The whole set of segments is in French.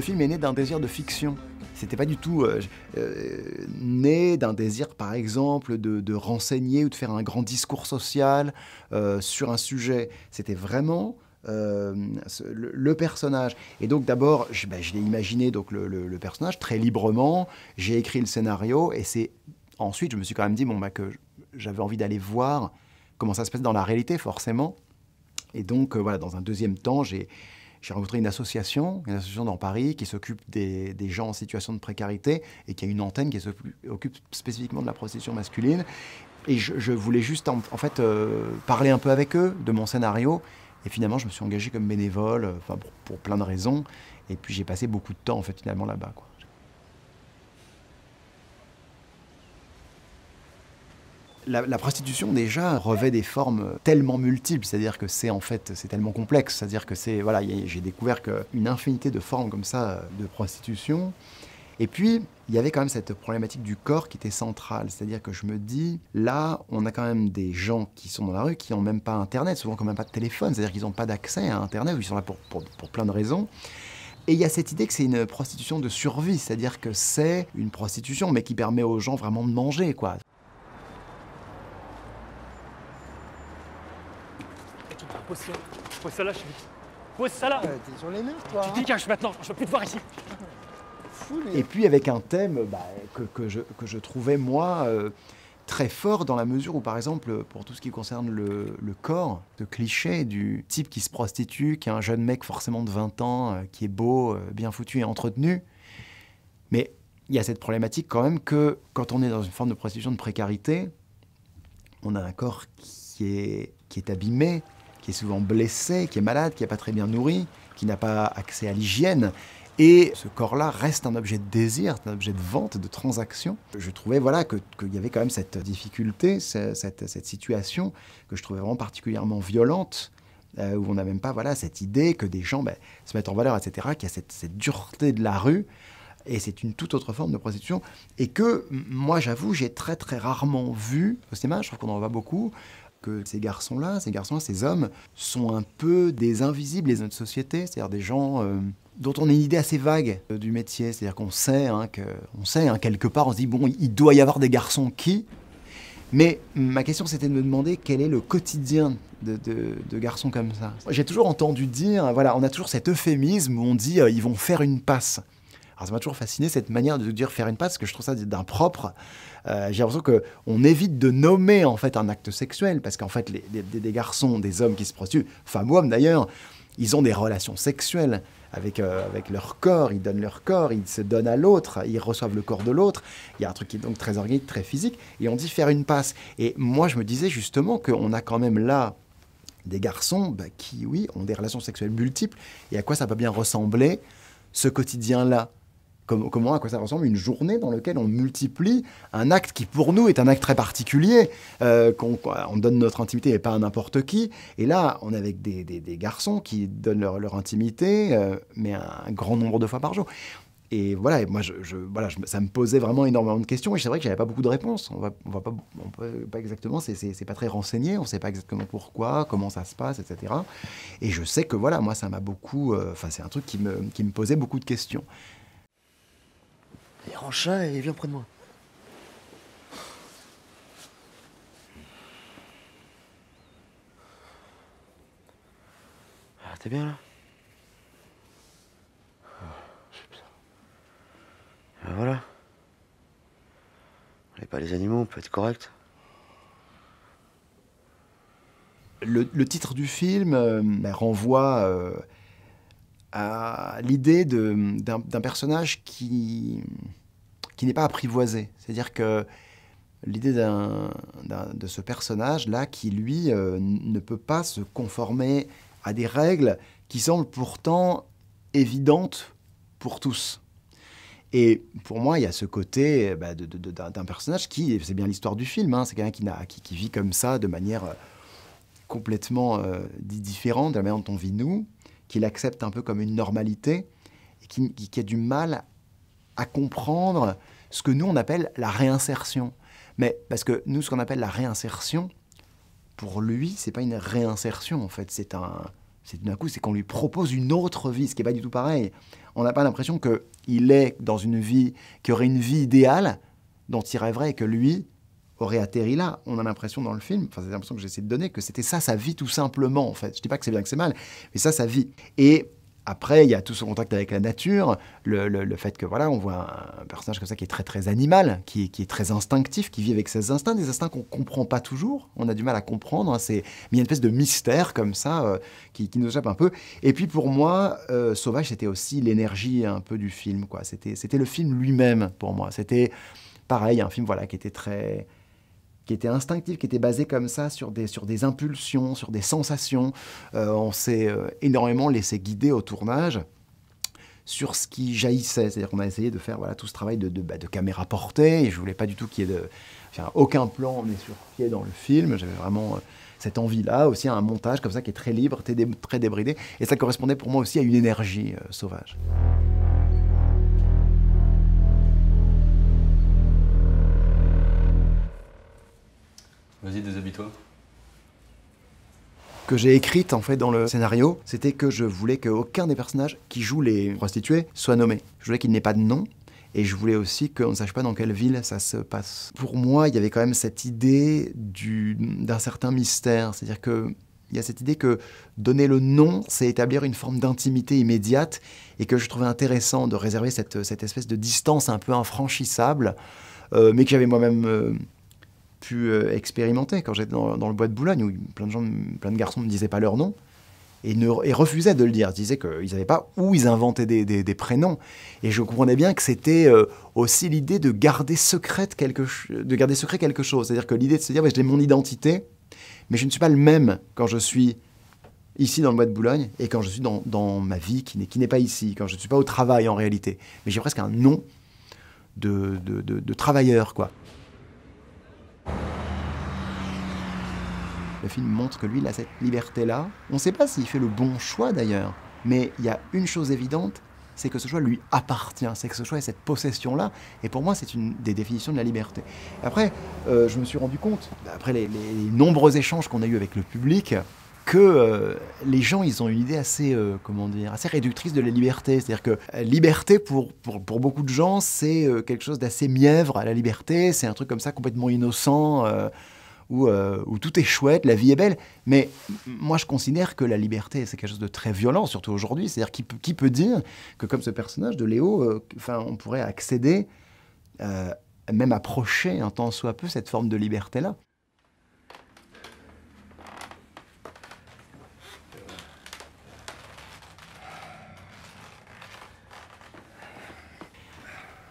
le film est né d'un désir de fiction. C'était pas du tout euh, euh, né d'un désir, par exemple, de, renseigner ou de faire un grand discours social euh, sur un sujet. C'était vraiment le, personnage. Et donc d'abord, je, ben, l'ai imaginé donc le, personnage très librement. J'ai écrit le scénario et c'est ensuite je me suis quand même dit bon bah que j'avais envie d'aller voir comment ça se passe dans la réalité forcément. Et donc voilà, dans un deuxième temps, j'ai j'ai rencontré une association, une association dans Paris qui s'occupe des, gens en situation de précarité et qui a une antenne qui s'occupe spécifiquement de la prostitution masculine. Et je, voulais juste en, fait euh, parler un peu avec eux de mon scénario. Et finalement, je me suis engagé comme bénévole, euh, pour, pour plein de raisons. Et puis j'ai passé beaucoup de temps en fait finalement là-bas. La, prostitution déjà revêt des formes tellement multiples, c'est-à-dire que c'est en fait c'est tellement complexe, c'est-à-dire que c'est voilà j'ai découvert qu'une infinité de formes comme ça euh, de prostitution. Et puis il y avait quand même cette problématique du corps qui était centrale, c'est-à-dire que je me dis là on a quand même des gens qui sont dans la rue qui n'ont même pas internet, souvent quand même pas de téléphone, c'est-à-dire qu'ils n'ont pas d'accès à internet, ou ils sont là pour, pour, pour plein de raisons. Et il y a cette idée que c'est une prostitution de survie, c'est-à-dire que c'est une prostitution, mais qui permet aux gens vraiment de manger, quoi. Pose ça. là, je suis vite. Pose ça là. Euh, t'es sur les nerfs, toi. Tu caches hein. maintenant, je veux plus te voir ici. Et puis avec un thème bah, que, que, je, trouvais, moi, euh, très fort dans la mesure où, par exemple, pour tout ce qui concerne le, corps, le cliché du type qui se prostitue, qui est un jeune mec forcément de 20 ans, euh, qui est beau, bien foutu et entretenu. Mais il y a cette problématique quand même que quand on est dans une forme de prostitution de précarité, on a un corps qui est, qui est abîmé, est souvent blessé, qui est malade, qui n'est pas très bien nourri, qui n'a pas accès à l'hygiène. Et ce corps-là reste un objet de désir, un objet de vente, de transaction. Je trouvais voilà qu'il y avait quand même cette difficulté, cette, situation que je trouvais vraiment particulièrement violente, euh, où on n'a même pas voilà cette idée que des gens ben, se mettent en valeur, etc., qu'il y a cette, cette dureté de la rue et c'est une toute autre forme de prostitution, et que moi j'avoue j'ai très très rarement vu au cinéma, je trouve qu'on en voit beaucoup, que ces garçons-là, ces garçons, ces hommes, sont un peu des invisibles de notre société, c'est-à-dire des gens euh, dont on a une idée assez vague euh, du métier, c'est-à-dire qu'on sait, hein, sait hein, quelque part, on se dit, bon, il doit y avoir des garçons qui... Mais ma question, c'était de me demander quel est le quotidien de, garçons comme ça. J'ai toujours entendu dire, voilà, on a toujours cet euphémisme où on dit, euh, ils vont faire une passe. Alors ça m'a toujours fasciné cette manière de dire faire une passe, parce que je trouve ça d'un propre. Euh, j'ai l'impression qu'on évite de nommer en fait un acte sexuel, parce qu'en fait des garçons, des hommes qui se prostituent, femmes ou hommes d'ailleurs, ils ont des relations sexuelles avec, euh, avec leur corps, ils donnent leur corps, ils se donnent à l'autre, ils reçoivent le corps de l'autre. Il y a un truc qui est donc très organique, très physique, et on dit faire une passe. Et moi, je me disais justement qu'on a quand même là des garçons bah, qui, oui, ont des relations sexuelles multiples, et à quoi ça peut bien ressembler ce quotidien-là comment, à quoi ça ressemble une journée dans laquelle on multiplie un acte qui pour nous est un acte très particulier, euh, qu'on on donne notre intimité et pas à n'importe qui. Et là, on est avec des, garçons qui donnent leur, intimité, euh, mais un grand nombre de fois par jour. Et voilà, moi, ça me posait vraiment énormément de questions. Et c'est vrai que j'avais pas beaucoup de réponses. On ne voit pas, on peut, pas exactement, c'est pas très renseigné. On sait pas exactement pourquoi, comment ça se passe, etc. Et je sais que voilà, moi, ça m'a beaucoup. Euh, enfin, c'est un truc qui me posait beaucoup de questions. Il range chat et viens près de moi. Ah, t'es bien là ah, ben voilà. On n'est pas les animaux, on peut être correct. Le, titre du film euh, ben, renvoie euh, à l'idée d'un personnage qui, qui n'est pas apprivoisé. C'est-à-dire que l'idée de ce personnage-là qui, lui, euh, ne peut pas se conformer à des règles qui semblent pourtant évidentes pour tous. Et pour moi, il y a ce côté bah, d'un personnage qui, c'est bien l'histoire du film, hein, c'est quelqu'un qui, qui, qui, vit comme ça de manière euh, complètement euh, différente de la manière dont on vit nous, qu'il accepte un peu comme une normalité, et qui, qui a du mal à comprendre ce que nous on appelle la réinsertion. Mais parce que nous, ce qu'on appelle la réinsertion, pour lui, c'est pas une réinsertion en fait, c'est un, c'est d'un coup, c'est qu'on lui propose une autre vie, ce qui n'est pas du tout pareil. On n'a pas l'impression que il est dans une vie, qu'il aurait une vie idéale dont il rêverait que lui aurait atterri là. On a l'impression dans le film, enfin c'est l'impression que j'essaie de donner, que c'était ça sa vie tout simplement en fait. Je dis pas que c'est bien que c'est mal, mais ça sa vie. Et après, il y a tout ce contact avec la nature, le, fait que voilà, on voit un, personnage comme ça qui est très très animal, qui, qui est très instinctif, qui vit avec ses instincts, des instincts qu'on comprend pas toujours, on a du mal à comprendre. Hein, c'est mais il y a une espèce de mystère comme ça euh, qui, nous échappe un peu. Et puis pour moi, euh, Sauvage, c'était aussi l'énergie un peu du film, quoi. C'était c'était le film lui-même pour moi. C'était pareil, un film voilà qui était très qui était instinctif, qui était basé comme ça sur des, sur des impulsions, sur des sensations. Euh, on s'est euh, énormément laissé guider au tournage sur ce qui jaillissait. C'est-à-dire qu'on a essayé de faire voilà, tout ce travail de, de, bah, caméra portée. Et je voulais pas du tout qu'il y ait de... aucun plan n'est sur pied dans le film. J'avais vraiment euh, cette envie-là, aussi un montage comme ça qui est très libre, très, débridé. Et ça correspondait pour moi aussi à une énergie sauvage. Vas-y, déshabille-toi. Que j'ai écrite en fait dans le scénario, c'était que je voulais qu'aucun des personnages qui jouent les prostituées soit nommé. Je voulais qu'il n'ait pas de nom, et je voulais aussi qu'on ne sache pas dans quelle ville ça se passe. Pour moi, il y avait quand même cette idée d'un certain mystère, c'est-à-dire que il y a cette idée que donner le nom, c'est établir une forme d'intimité immédiate, et que je trouvais intéressant de réserver cette, espèce de distance un peu infranchissable, euh, mais que j'avais moi-même euh, pu euh, expérimenter quand j'étais dans, le bois de Boulogne où plein de gens, plein de garçons ne disaient pas leur nom et, ne, refusaient de le dire. Ils disaient qu'ils n'avaient pas ou ils inventaient des, prénoms. Et je comprenais bien que c'était euh, aussi l'idée de garder secrète quelque de garder secret quelque chose. C'est-à-dire que l'idée de se dire j'ai mon identité, mais je ne suis pas le même quand je suis ici dans le bois de Boulogne et quand je suis dans, ma vie qui n'est pas ici, quand je ne suis pas au travail en réalité. Mais j'ai presque un nom de, de travailleur quoi. Le film montre que lui, il a cette liberté-là. On ne sait pas s'il fait le bon choix d'ailleurs, mais il y a une chose évidente, c'est que ce choix lui appartient, c'est que ce choix est cette possession-là. Et pour moi, c'est une des définitions de la liberté. Après, euh, je me suis rendu compte, après les, nombreux échanges qu'on a eus avec le public, que euh, les gens, ils ont une idée assez, euh, comment dire, assez réductrice de la liberté. C'est-à-dire que liberté, pour, pour, beaucoup de gens, c'est quelque chose d'assez mièvre à la liberté. C'est un truc comme ça, complètement innocent. Euh, où, tout est chouette, la vie est belle. Mais moi, je considère que la liberté, c'est quelque chose de très violent, surtout aujourd'hui. C'est-à-dire, qui, peut dire que, comme ce personnage de Léo, euh, enfin, on pourrait accéder, euh, même approcher un tant soit peu cette forme de liberté-là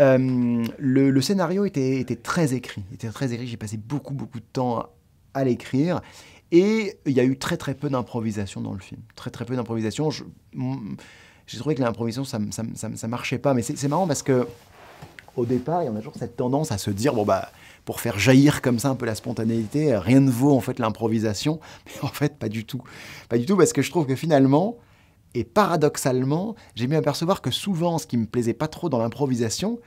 Euh, le, scénario était, très écrit, était très écrit. J'ai passé beaucoup beaucoup de temps à l'écrire. Et il y a eu très très peu d'improvisation dans le film. Très très peu d'improvisation. J'ai trouvé que l'improvisation, ça marchait pas. Mais c'est marrant parce que au départ, il y en a toujours cette tendance à se dire, bon bah, pour faire jaillir comme ça un peu la spontanéité, rien ne vaut en fait l'improvisation. Mais en fait, pas du tout. Pas du tout parce que je trouve que finalement, et paradoxalement, j'ai à apercevoir que souvent, ce qui me plaisait pas trop dans l'improvisation,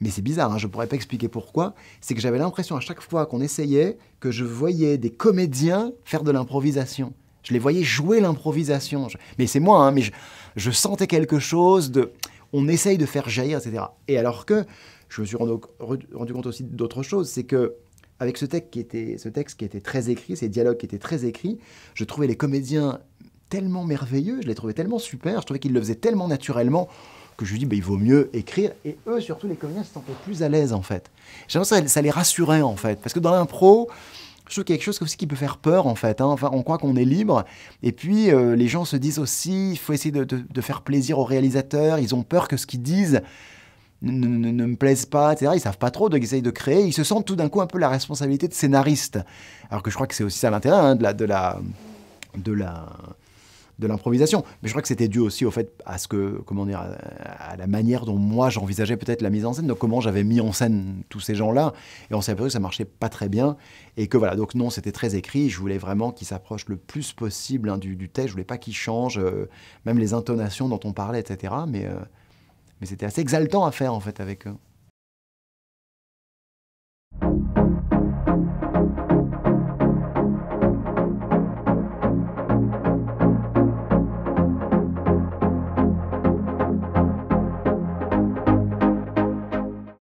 mais c'est bizarre, hein, je ne pourrais pas expliquer pourquoi, c'est que j'avais l'impression à chaque fois qu'on essayait que je voyais des comédiens faire de l'improvisation. Je les voyais jouer l'improvisation. Mais c'est moi, hein, mais je... sentais quelque chose de... On essaye de faire jaillir, etc. Et alors que je me suis rendu, rendu compte aussi d'autre chose, c'est que avec ce texte qui était, ce texte qui était très écrit, ces dialogues qui étaient très écrits, je trouvais les comédiens tellement merveilleux, je les trouvais tellement super, je trouvais qu'ils le faisaient tellement naturellement que je lui dis, bah, il vaut mieux écrire. Et eux, surtout les comédiens, se sentaient plus à l'aise en fait. J'ai l'impression que ça, les rassurait en fait. Parce que dans l'impro, je trouve quelque chose aussi qui peut faire peur en fait. Hein. Enfin, on croit qu'on est libre, et puis euh, les gens se disent aussi, il faut essayer de, faire plaisir aux réalisateurs. Ils ont peur que ce qu'ils disent ne, me plaise pas, etc. Ils savent pas trop de essayent de créer. Ils se sentent tout d'un coup un peu la responsabilité de scénariste. Alors que je crois que c'est aussi ça l'intérêt hein, de la de la de la de l'improvisation. Mais je crois que c'était dû aussi au fait à ce que, comment dire, à la manière dont moi j'envisageais peut-être la mise en scène, donc comment j'avais mis en scène tous ces gens-là. Et on s'est aperçu que ça marchait pas très bien. Et que voilà, donc non, c'était très écrit. Je voulais vraiment qu'il s'approche le plus possible hein, du, du, texte. Je voulais pas qu'il change, euh, même les intonations dont on parlait, etc. Mais, euh, mais c'était assez exaltant à faire en fait avec eux.